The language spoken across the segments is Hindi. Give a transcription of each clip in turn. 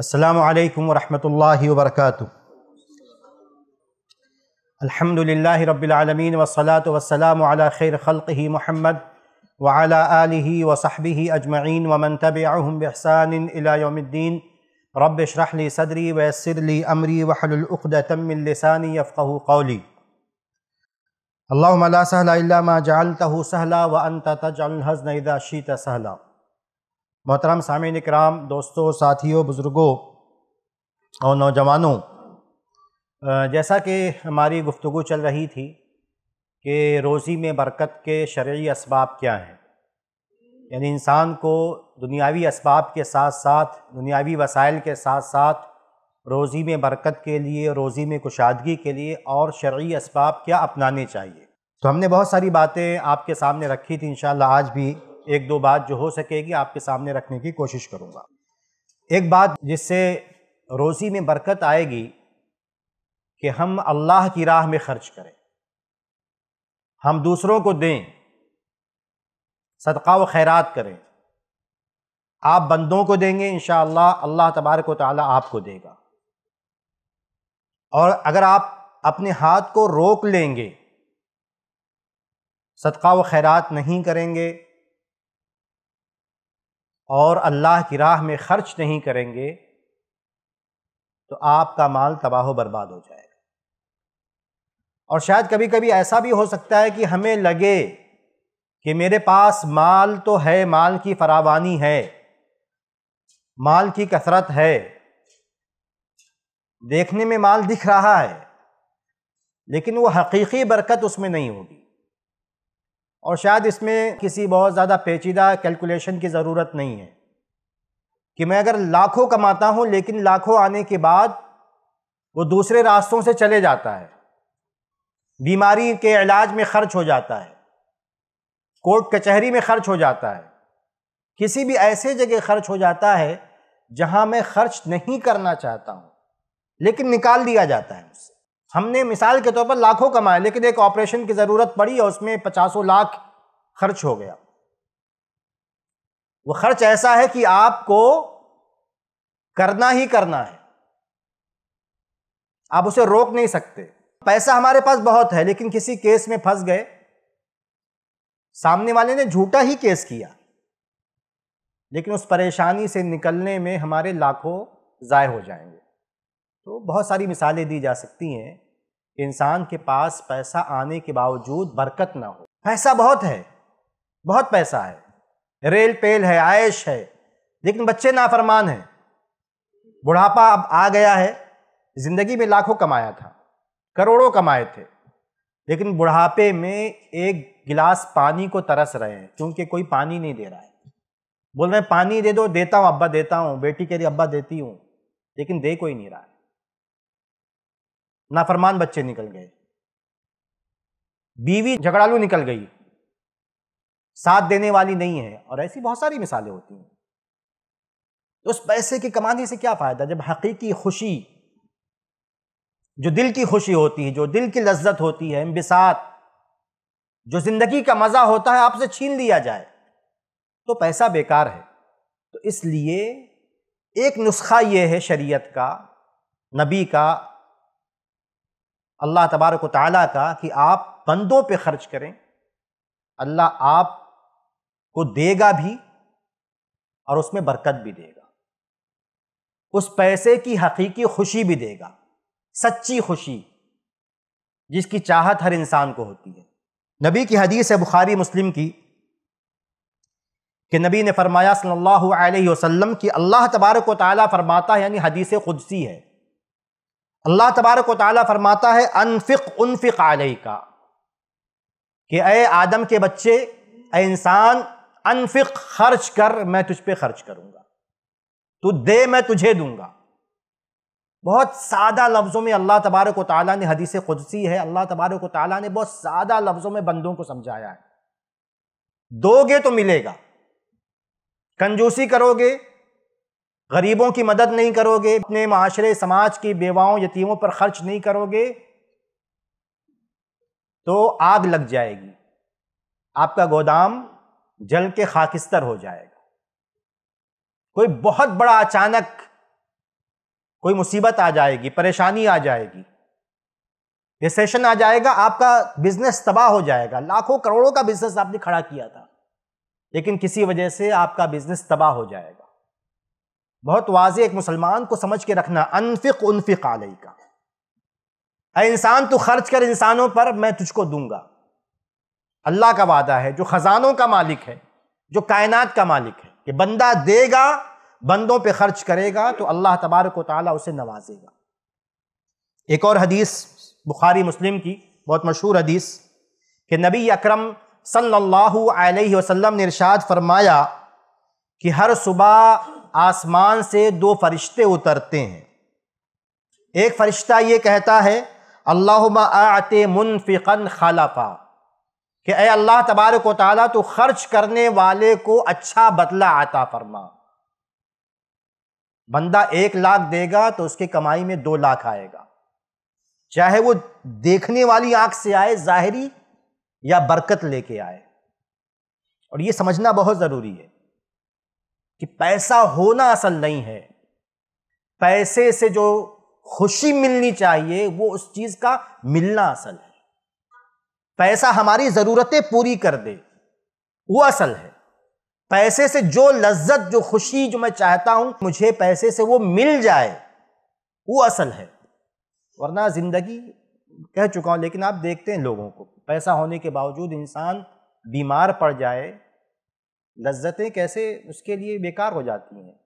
अल्लाम वरहमल वरक अलहमदिल्ला रबालमीन वसलात वसलाम खैर खल़ ही महमद वाला आलि वसहबी अजमैन वमन तब अहसानद्दीन रबशरहली सदरी वसरली अमरी वहलतमिलसानी यफ़ू कौली अल्लाम सहला जालतह सहला व अनत तजल हज़न शीत सहला मोहतरम सामिन कराम दोस्तों साथियों बुज़ुर्गों और नौजवानों जैसा कि हमारी गुफ्तु चल रही थी कि रोज़ी में बरकत के शर्य इसबाब क्या हैं यानी इंसान को दुनियावी इसबाब के साथ साथ दुनियावी वसाइल के साथ साथ रोज़ी में बरकत के लिए रोज़ी में कुशादगी के लिए और शर्य इसबाब क्या अपनाने चाहिए तो हमने बहुत सारी बातें आपके सामने रखी थी इन आज भी एक दो बात जो हो सकेगी आपके सामने रखने की कोशिश करूँगा एक बात जिससे रोज़ी में बरकत आएगी कि हम अल्लाह की राह में खर्च करें हम दूसरों को दें सदका व खैरात करें आप बंदों को देंगे इन अल्लाह तबारक ताला आपको देगा और अगर आप अपने हाथ को रोक लेंगे सदका व खैरात नहीं करेंगे और अल्लाह की राह में ख़र्च नहीं करेंगे तो आपका माल तबाह बर्बाद हो जाएगा और शायद कभी कभी ऐसा भी हो सकता है कि हमें लगे कि मेरे पास माल तो है माल की फरावानी है माल की कसरत है देखने में माल दिख रहा है लेकिन वो हकीकी बरकत उसमें नहीं होगी और शायद इसमें किसी बहुत ज़्यादा पेचीदा कैलकुलेशन की ज़रूरत नहीं है कि मैं अगर लाखों कमाता हूँ लेकिन लाखों आने के बाद वो दूसरे रास्तों से चले जाता है बीमारी के इलाज में खर्च हो जाता है कोर्ट कचहरी में खर्च हो जाता है किसी भी ऐसे जगह खर्च हो जाता है जहां मैं खर्च नहीं करना चाहता हूं लेकिन निकाल दिया जाता है हमने मिसाल के तौर पर लाखों कमाए लेकिन एक ऑपरेशन की ज़रूरत पड़ी और उसमें पचासों लाख खर्च हो गया वो खर्च ऐसा है कि आपको करना ही करना है आप उसे रोक नहीं सकते पैसा हमारे पास बहुत है लेकिन किसी केस में फंस गए सामने वाले ने झूठा ही केस किया लेकिन उस परेशानी से निकलने में हमारे लाखों ज़ाय हो जाएंगे तो बहुत सारी मिसालें दी जा सकती हैं इंसान के पास पैसा आने के बावजूद बरकत ना हो पैसा बहुत है बहुत पैसा है रेल पेल है आयश है लेकिन बच्चे नाफरमान हैं बुढ़ापा अब आ गया है ज़िंदगी में लाखों कमाया था करोड़ों कमाए थे लेकिन बुढ़ापे में एक गिलास पानी को तरस रहे हैं क्योंकि कोई पानी नहीं दे रहा है बोल रहे हैं पानी दे दो देता हूँ अब्बा देता हूँ बेटी कह रही अब्बा देती हूँ लेकिन दे कोई नहीं रहा है नाफरमान बच्चे निकल गए बीवी झगड़ालू निकल गई साथ देने वाली नहीं है और ऐसी बहुत सारी मिसालें होती हैं तो उस पैसे की कमाने से क्या फ़ायदा जब हकीकी खुशी जो दिल की खुशी होती है जो दिल की लज्जत होती है इम्बिसात जो ज़िंदगी का मज़ा होता है आपसे छीन लिया जाए तो पैसा बेकार है तो इसलिए एक नुस्खा ये है शरीयत का नबी का अल्लाह तबारक ताली का कि आप बंदों पे खर्च करें अल्लाह आप को देगा भी और उसमें बरकत भी देगा उस पैसे की हकीकी खुशी भी देगा सच्ची खुशी जिसकी चाहत हर इंसान को होती है नबी की हदीस है बुखारी मुस्लिम की कि नबी ने फरमाया सल्लल्लाहु अलैहि वसल्लम कि अल्लाह तबारक को ताली फरमाता है यानी हदीस खुदसी है अल्लाह तबारक वाली फरमाता है अनफिक उनफिक आलई का कि अ आदम के बच्चे अ इंसान अनफिक खर्च कर मैं तुझ पर खर्च करूंगा तू दे मैं तुझे दूंगा बहुत सादा लफ्ज़ों में अल्लाह तबारक वाली ने हदीस खुदसी है अल्लाह तबारक वाली ने बहुत सादा लफ्ज़ों में बंदों को समझाया है दोगे तो मिलेगा कंजूसी करोगे गरीबों की मदद नहीं करोगे अपने माशरे समाज की बेवाओं यतीमों पर खर्च नहीं करोगे तो आग लग जाएगी आपका गोदाम जल के खाकिस्तर हो जाएगा कोई बहुत बड़ा अचानक कोई मुसीबत आ जाएगी परेशानी आ जाएगी रिसेशन आ जाएगा आपका बिजनेस तबाह हो जाएगा लाखों करोड़ों का बिजनेस आपने खड़ा किया था लेकिन किसी वजह से आपका बिजनेस तबाह हो जाएगा बहुत वाज एक मुसलमान को समझ के रखना अनफिक उनफिक आलई का अरे इंसान तू खर्च कर इंसानों पर मैं तुझको दूंगा अल्लाह का वादा है जो खजानों का मालिक है जो कायनात का मालिक है कि बंदा देगा बंदों पे खर्च करेगा तो अल्लाह तबारक ताला उसे नवाजेगा एक और हदीस बुखारी मुस्लिम की बहुत मशहूर हदीस कि नबी अक्रम सल्ला वसलम ने इर्शाद फरमाया कि हर सुबह आसमान से दो फरिश्ते उतरते हैं एक फरिश्ता ये कहता है अल्लाह आते मुनफ़िकन खलाफा कि अः अल्लाह तबारक ताला तो खर्च करने वाले को अच्छा बदला आता फरमा बंदा एक लाख देगा तो उसके कमाई में दो लाख आएगा चाहे वो देखने वाली आंख से आए जाहरी या बरकत लेके आए और ये समझना बहुत ज़रूरी है कि पैसा होना असल नहीं है पैसे से जो खुशी मिलनी चाहिए वो उस चीज का मिलना असल है पैसा हमारी जरूरतें पूरी कर दे वो असल है पैसे से जो लज्जत जो खुशी जो मैं चाहता हूं मुझे पैसे से वो मिल जाए वो असल है वरना जिंदगी कह चुका हूं लेकिन आप देखते हैं लोगों को पैसा होने के बावजूद इंसान बीमार पड़ जाए लज्जतें कैसे उसके लिए बेकार हो जाती हैं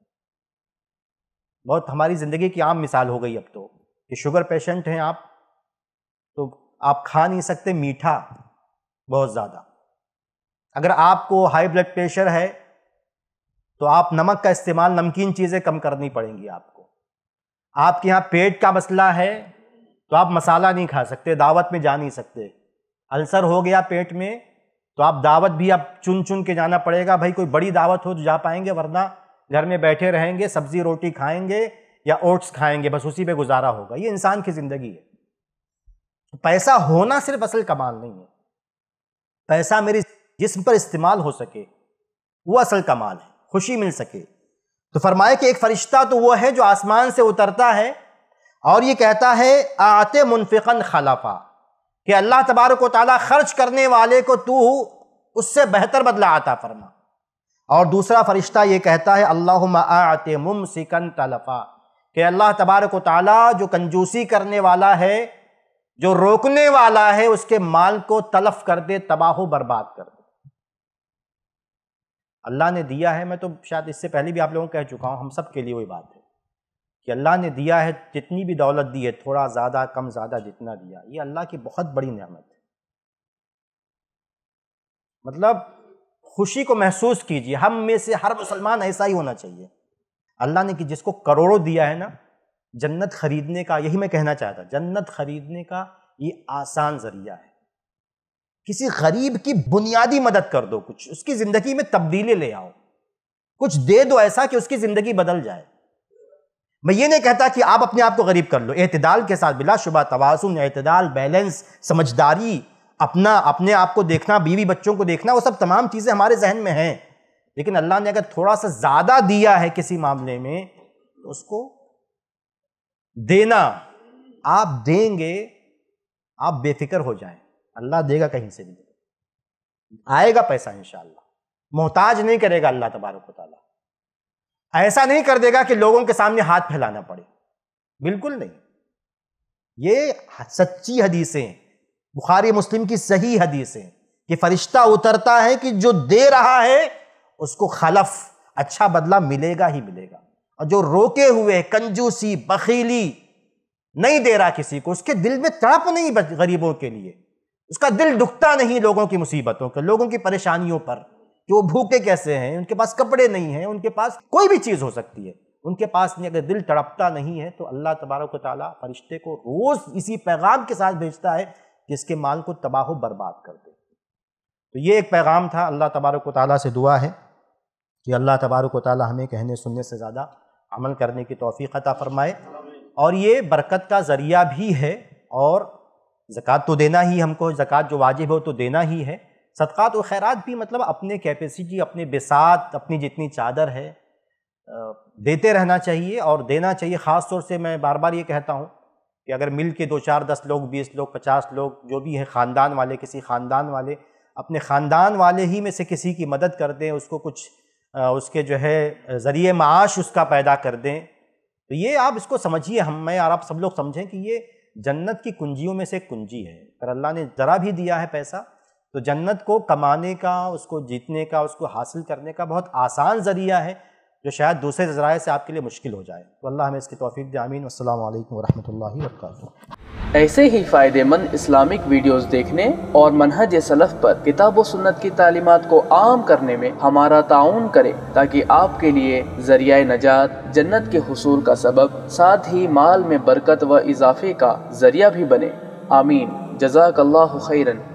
बहुत हमारी ज़िंदगी की आम मिसाल हो गई अब तो कि शुगर पेशेंट हैं आप तो आप खा नहीं सकते मीठा बहुत ज़्यादा अगर आपको हाई ब्लड प्रेशर है तो आप नमक का इस्तेमाल नमकीन चीज़ें कम करनी पड़ेंगी आपको आपके यहाँ पेट का मसला है तो आप मसाला नहीं खा सकते दावत में जा नहीं सकते अल्सर हो गया पेट में तो आप दावत भी आप चुन चुन के जाना पड़ेगा भाई कोई बड़ी दावत हो तो जा पाएंगे वरना घर में बैठे रहेंगे सब्जी रोटी खाएंगे या ओट्स खाएंगे बस उसी पे गुजारा होगा ये इंसान की ज़िंदगी है तो पैसा होना सिर्फ असल कमाल नहीं है पैसा मेरे जिसम पर इस्तेमाल हो सके वो असल कमाल है खुशी मिल सके तो फरमाए कि एक फरिश्ता तो वो है जो आसमान से उतरता है और ये कहता है आते मुनफिकन खलाफा कि अल्लाह तबारक ताली खर्च करने वाले को तू उससे बेहतर बदला आता फरमा और दूसरा फरिश्ता ये कहता है अल्लाह आते मुम सिकन तलफा कि अल्लाह तबारक ताली जो कंजूसी करने वाला है जो रोकने वाला है उसके माल को तलफ कर दे तबाह बर्बाद कर दे अल्लाह ने दिया है मैं तो शायद इससे पहले भी आप लोगों को कह चुका हूँ हम सब के लिए वही बात है कि अल्लाह ने दिया है जितनी भी दौलत दी है थोड़ा ज़्यादा कम ज़्यादा जितना दिया ये अल्लाह की बहुत बड़ी नमत है मतलब खुशी को महसूस कीजिए हम में से हर मुसलमान ऐसा ही होना चाहिए अल्लाह ने कि जिसको करोड़ों दिया है ना जन्नत खरीदने का यही मैं कहना चाहता जन्नत खरीदने का ये आसान जरिया है किसी गरीब की बुनियादी मदद कर दो कुछ उसकी ज़िंदगी में तब्दीली ले आओ कुछ दे दो ऐसा कि उसकी ज़िंदगी बदल जाए मैं ये नहीं कहता कि आप अपने आप को गरीब कर लो अहतदाल के साथ बिलाशुबा तोासुन अहतदाल बैलेंस समझदारी अपना अपने आप को देखना बीवी बच्चों को देखना वो सब तमाम चीज़ें हमारे जहन में हैं लेकिन अल्लाह ने अगर थोड़ा सा ज़्यादा दिया है किसी मामले में तो उसको देना आप देंगे आप बेफिक्र हो जाए अल्लाह देगा कहीं से भी आएगा पैसा इंशाल्लाह मोहताज नहीं करेगा अल्लाह तबारक ताला ऐसा नहीं कर देगा कि लोगों के सामने हाथ फैलाना पड़े बिल्कुल नहीं ये सच्ची हदीसें बुखारी मुस्लिम की सही हदीसें कि फरिश्ता उतरता है कि जो दे रहा है उसको खलफ अच्छा बदला मिलेगा ही मिलेगा और जो रोके हुए कंजूसी बखीली नहीं दे रहा किसी को उसके दिल में तड़प नहीं गरीबों के लिए उसका दिल दुखता नहीं लोगों की मुसीबतों के लोगों की परेशानियों पर जो भूखे कैसे हैं उनके पास कपड़े नहीं हैं उनके पास कोई भी चीज़ हो सकती है उनके पास नहीं अगर दिल तड़पता नहीं है तो अल्लाह तबारक ताली फरिश्ते को रोज़ इसी पैगाम के साथ भेजता है कि इसके माल को तबाह बर्बाद कर दे तो ये एक पैगाम था अल्लाह तबारक ताली से दुआ है कि अल्लाह तबारक ताली हमें कहने सुनने से ज़्यादा अमल करने की तोफ़ी अता फ़रमाए और ये बरकत का ज़रिया भी है और ज़क़़त तो देना ही हमको ज़क़़त जो वाजिब हो तो देना ही है सदक़ात व खैरात भी मतलब अपने कैपेसिटी अपने बेसात अपनी जितनी चादर है देते रहना चाहिए और देना चाहिए ख़ास तौर से मैं बार बार ये कहता हूँ कि अगर मिल के दो चार दस लोग बीस लोग पचास लोग जो भी हैं ख़ानदान वाले किसी ख़ानदान वाले अपने ख़ानदान वाले ही में से किसी की मदद कर दें उसको कुछ उसके जो है ज़रिए माश उसका पैदा कर दें तो ये आप इसको समझिए हम मैं और आप सब लोग समझें कि ये जन्नत की कुंजियों में से एक कुंजी है अगर अल्लाह ने ज़रा भी दिया है पैसा तो जन्नत को कमाने का उसको जीतने का उसको हासिल करने का बहुत आसान ज़रिया है जो शायद दूसरे ज़राए से आपके लिए मुश्किल हो जाए तो अल्लाह हमें इसकी तोफ़ी दे आमीन अल्लाम वरहि वर्क ऐसे ही फ़ायदेमंद इस्लामिक वीडियोस देखने और मनहज सलफ़ पर किताब व सुन्नत की तालीमत को आम करने में हमारा ताउन करें ताकि आपके लिए ज़रिया नजात जन्नत के हसूल का सबब साथ ही माल में बरकत व इजाफे का ज़रिया भी बने आमीन जजाक खैरन